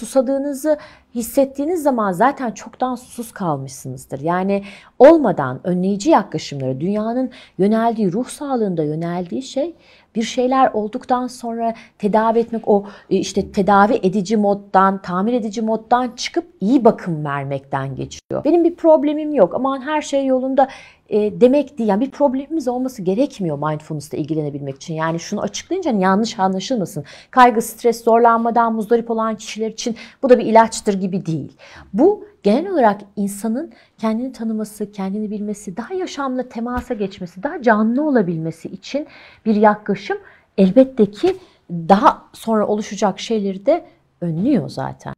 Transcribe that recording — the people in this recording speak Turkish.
susadığınızı hissettiğiniz zaman zaten çoktan susuz kalmışsınızdır. Yani olmadan önleyici yaklaşımları dünyanın yöneldiği ruh sağlığında yöneldiği şey bir şeyler olduktan sonra tedavi etmek o e, işte tedavi edici moddan, tamir edici moddan çıkıp iyi bakım vermekten geçiyor. Benim bir problemim yok aman her şey yolunda e, demek diye Yani bir problemimiz olması gerekmiyor mindfulness'la ilgilenebilmek için. Yani şunu açıklayınca hani yanlış anlaşılmasın. Kaygı, stres, zorlanmadan muzdarip olan kişiler için bu da bir ilaçtır gibi değil. Bu genel olarak insanın kendini tanıması, kendini bilmesi, daha yaşamla temasa geçmesi, daha canlı olabilmesi için bir yaklaşım elbette ki daha sonra oluşacak şeyleri de önlüyor zaten.